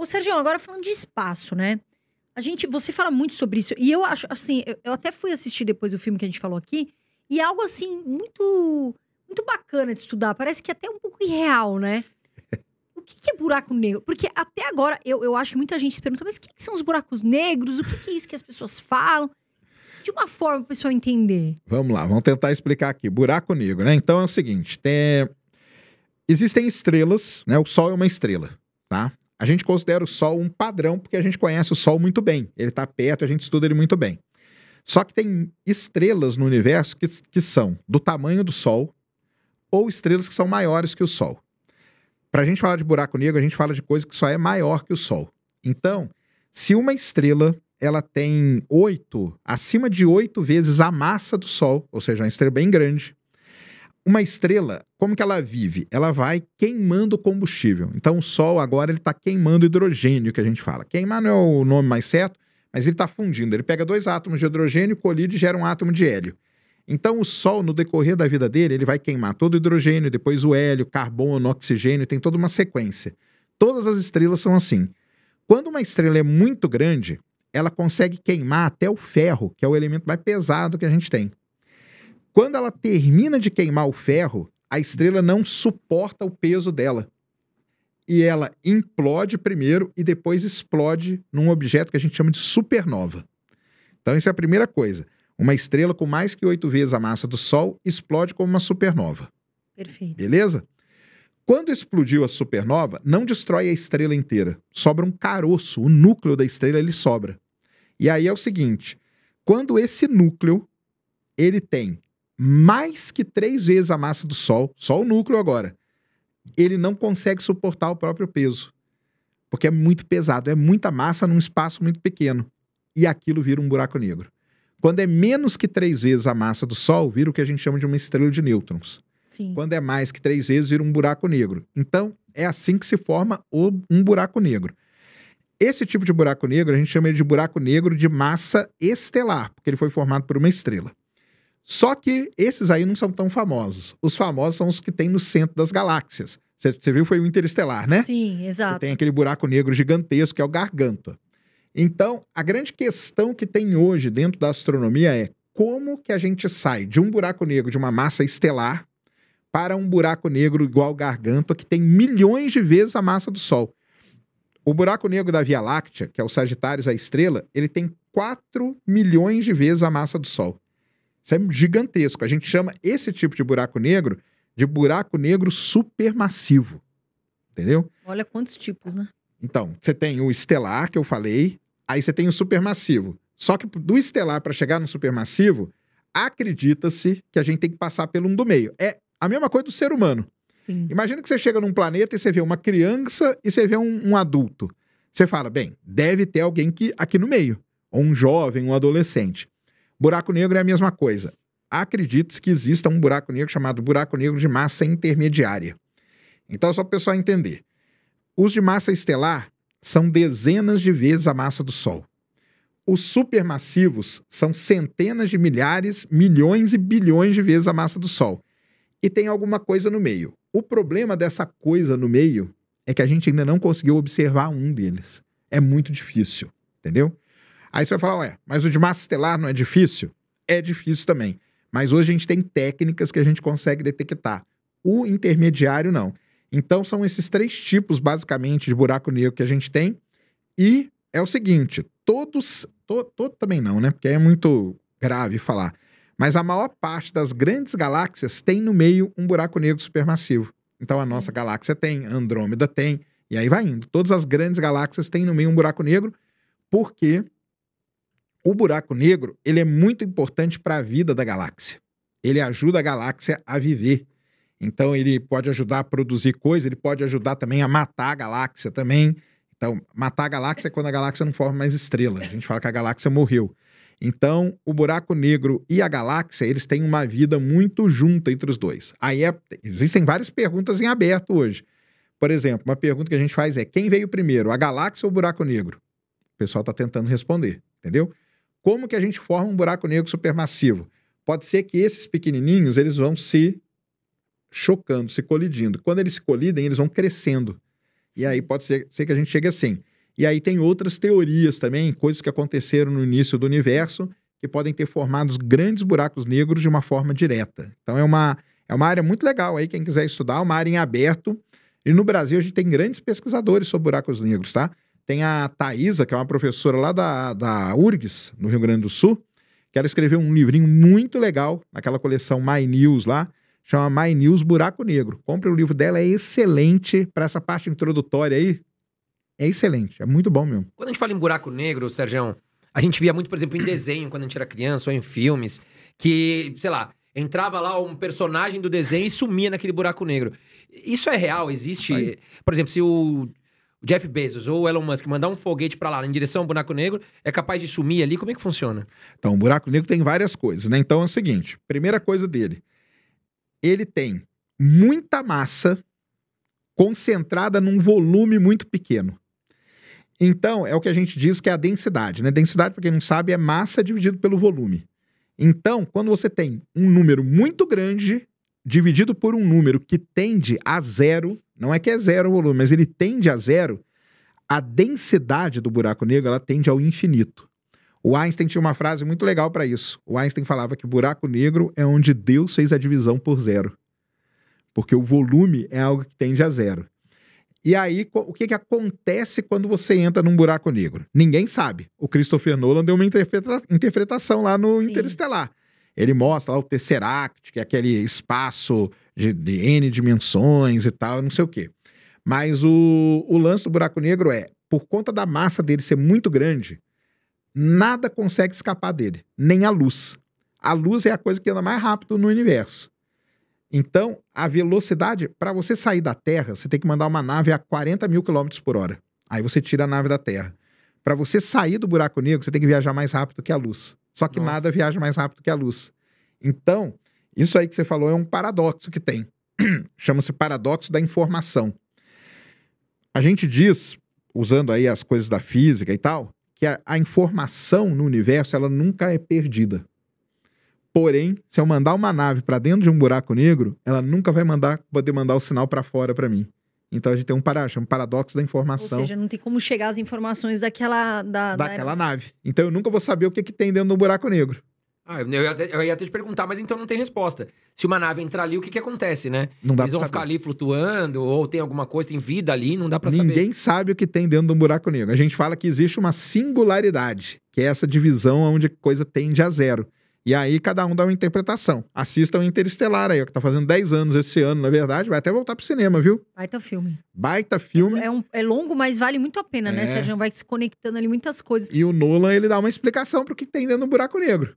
Ô, Sérgio, agora falando de espaço, né? A gente, você fala muito sobre isso. E eu acho, assim, eu, eu até fui assistir depois o filme que a gente falou aqui. E é algo, assim, muito, muito bacana de estudar. Parece que é até um pouco irreal, né? O que, que é buraco negro? Porque até agora, eu, eu acho que muita gente se pergunta, mas o que, que são os buracos negros? O que, que é isso que as pessoas falam? de uma forma o pessoal entender. Vamos lá, vamos tentar explicar aqui. Buraco negro, né? Então é o seguinte: tem... existem estrelas, né? O Sol é uma estrela, tá? A gente considera o Sol um padrão porque a gente conhece o Sol muito bem. Ele está perto, a gente estuda ele muito bem. Só que tem estrelas no universo que, que são do tamanho do Sol ou estrelas que são maiores que o Sol. Para a gente falar de buraco negro, a gente fala de coisa que só é maior que o Sol. Então, se uma estrela ela tem oito, acima de oito vezes a massa do Sol, ou seja, uma estrela bem grande, uma estrela, como que ela vive? Ela vai queimando combustível. Então o Sol agora ele está queimando hidrogênio, que a gente fala. Queimar não é o nome mais certo, mas ele está fundindo. Ele pega dois átomos de hidrogênio, colide e gera um átomo de hélio. Então o Sol, no decorrer da vida dele, ele vai queimar todo o hidrogênio, depois o hélio, carbono, oxigênio, tem toda uma sequência. Todas as estrelas são assim. Quando uma estrela é muito grande, ela consegue queimar até o ferro, que é o elemento mais pesado que a gente tem. Quando ela termina de queimar o ferro, a estrela não suporta o peso dela. E ela implode primeiro e depois explode num objeto que a gente chama de supernova. Então, essa é a primeira coisa. Uma estrela com mais que oito vezes a massa do Sol explode como uma supernova. Perfeito. Beleza? Quando explodiu a supernova, não destrói a estrela inteira. Sobra um caroço, o núcleo da estrela ele sobra. E aí é o seguinte: quando esse núcleo ele tem mais que três vezes a massa do Sol, só o núcleo agora, ele não consegue suportar o próprio peso. Porque é muito pesado, é muita massa num espaço muito pequeno. E aquilo vira um buraco negro. Quando é menos que três vezes a massa do Sol, vira o que a gente chama de uma estrela de nêutrons. Sim. Quando é mais que três vezes, vira um buraco negro. Então, é assim que se forma o, um buraco negro. Esse tipo de buraco negro, a gente chama de buraco negro de massa estelar, porque ele foi formado por uma estrela. Só que esses aí não são tão famosos. Os famosos são os que tem no centro das galáxias. Você viu, foi o Interestelar, né? Sim, exato. Que tem aquele buraco negro gigantesco que é o Garganta. Então, a grande questão que tem hoje dentro da astronomia é como que a gente sai de um buraco negro, de uma massa estelar, para um buraco negro igual Garganta, que tem milhões de vezes a massa do Sol. O buraco negro da Via Láctea, que é o Sagitários, a estrela, ele tem 4 milhões de vezes a massa do Sol. Isso é gigantesco. A gente chama esse tipo de buraco negro de buraco negro supermassivo. Entendeu? Olha quantos tipos, né? Então, você tem o estelar, que eu falei, aí você tem o supermassivo. Só que do estelar para chegar no supermassivo, acredita-se que a gente tem que passar pelo um do meio. É a mesma coisa do ser humano. Sim. Imagina que você chega num planeta e você vê uma criança e você vê um, um adulto. Você fala, bem, deve ter alguém que aqui no meio, ou um jovem, um adolescente. Buraco negro é a mesma coisa. Acredite-se que exista um buraco negro chamado buraco negro de massa intermediária. Então, é só para o pessoal entender. Os de massa estelar são dezenas de vezes a massa do Sol. Os supermassivos são centenas de milhares, milhões e bilhões de vezes a massa do Sol. E tem alguma coisa no meio. O problema dessa coisa no meio é que a gente ainda não conseguiu observar um deles. É muito difícil, entendeu? Aí você vai falar, ué, mas o de massa estelar não é difícil? É difícil também. Mas hoje a gente tem técnicas que a gente consegue detectar. O intermediário, não. Então, são esses três tipos, basicamente, de buraco negro que a gente tem. E é o seguinte: todos. To, todo também não, né? Porque é muito grave falar. Mas a maior parte das grandes galáxias tem no meio um buraco negro supermassivo. Então, a nossa galáxia tem, Andrômeda tem, e aí vai indo. Todas as grandes galáxias têm no meio um buraco negro, porque o buraco negro ele é muito importante para a vida da galáxia. Ele ajuda a galáxia a viver. Então ele pode ajudar a produzir coisa, ele pode ajudar também a matar a galáxia também. Então, matar a galáxia é quando a galáxia não forma mais estrela. A gente fala que a galáxia morreu. Então, o buraco negro e a galáxia, eles têm uma vida muito junta entre os dois. Aí é, existem várias perguntas em aberto hoje. Por exemplo, uma pergunta que a gente faz é: quem veio primeiro, a galáxia ou o buraco negro? O pessoal está tentando responder, entendeu? Como que a gente forma um buraco negro supermassivo? Pode ser que esses pequenininhos eles vão se chocando, se colidindo. Quando eles se colidem, eles vão crescendo. Sim. E aí pode ser, ser que a gente chegue assim. E aí tem outras teorias também, coisas que aconteceram no início do universo, que podem ter formado grandes buracos negros de uma forma direta. Então é uma, é uma área muito legal aí, quem quiser estudar, é uma área em aberto. E no Brasil a gente tem grandes pesquisadores sobre buracos negros, tá? Tem a Thaisa, que é uma professora lá da, da URGS, no Rio Grande do Sul, que ela escreveu um livrinho muito legal, naquela coleção My News lá, chama My News Buraco Negro. Compre o livro dela, é excelente para essa parte introdutória aí. É excelente, é muito bom mesmo. Quando a gente fala em buraco negro, Sérgio, a gente via muito, por exemplo, em desenho, quando a gente era criança, ou em filmes, que, sei lá, entrava lá um personagem do desenho e sumia naquele buraco negro. Isso é real? Existe? Aí. Por exemplo, se o o Jeff Bezos ou o Elon Musk mandar um foguete para lá em direção ao buraco negro, é capaz de sumir ali? Como é que funciona? Então, o buraco negro tem várias coisas, né? Então é o seguinte: primeira coisa dele, ele tem muita massa concentrada num volume muito pequeno. Então, é o que a gente diz que é a densidade, né? Densidade, para quem não sabe, é massa dividido pelo volume. Então, quando você tem um número muito grande dividido por um número que tende a zero, não é que é zero o volume, mas ele tende a zero. A densidade do buraco negro ela tende ao infinito. O Einstein tinha uma frase muito legal para isso. O Einstein falava que buraco negro é onde Deus fez a divisão por zero. Porque o volume é algo que tende a zero. E aí, o que, que acontece quando você entra num buraco negro? Ninguém sabe. O Christopher Nolan deu uma interpreta interpretação lá no Sim. Interestelar. Ele mostra lá o Tesseract, que é aquele espaço de, de N dimensões e tal, não sei o quê. Mas o, o lance do buraco negro é, por conta da massa dele ser muito grande, nada consegue escapar dele, nem a luz. A luz é a coisa que anda mais rápido no universo. Então, a velocidade, para você sair da Terra, você tem que mandar uma nave a 40 mil quilômetros por hora. Aí você tira a nave da Terra. Para você sair do buraco negro, você tem que viajar mais rápido que a luz. Só que Nossa. nada viaja mais rápido que a luz. Então, isso aí que você falou é um paradoxo que tem. Chama-se paradoxo da informação. A gente diz, usando aí as coisas da física e tal, que a, a informação no universo ela nunca é perdida. Porém, se eu mandar uma nave para dentro de um buraco negro, ela nunca vai mandar poder mandar o sinal para fora para mim. Então a gente tem um, para, um paradoxo da informação. Ou seja, não tem como chegar às informações daquela da, daquela da... nave. Então eu nunca vou saber o que, que tem dentro do buraco negro. Ah, eu, ia até, eu ia te perguntar, mas então não tem resposta. Se uma nave entrar ali, o que, que acontece, né? Não dá Eles vão saber. ficar ali flutuando, ou tem alguma coisa, tem vida ali, não dá pra Ninguém saber. Ninguém sabe o que tem dentro de um buraco negro. A gente fala que existe uma singularidade, que é essa divisão onde a coisa tende a zero. E aí cada um dá uma interpretação. Assistam Interestelar aí, ó, que tá fazendo 10 anos esse ano, na verdade. Vai até voltar pro cinema, viu? Baita filme. Baita filme. É, um, é longo, mas vale muito a pena, né, é. né? Sérgio vai se conectando ali muitas coisas. E o Nolan, ele dá uma explicação pro que tem dentro do buraco negro.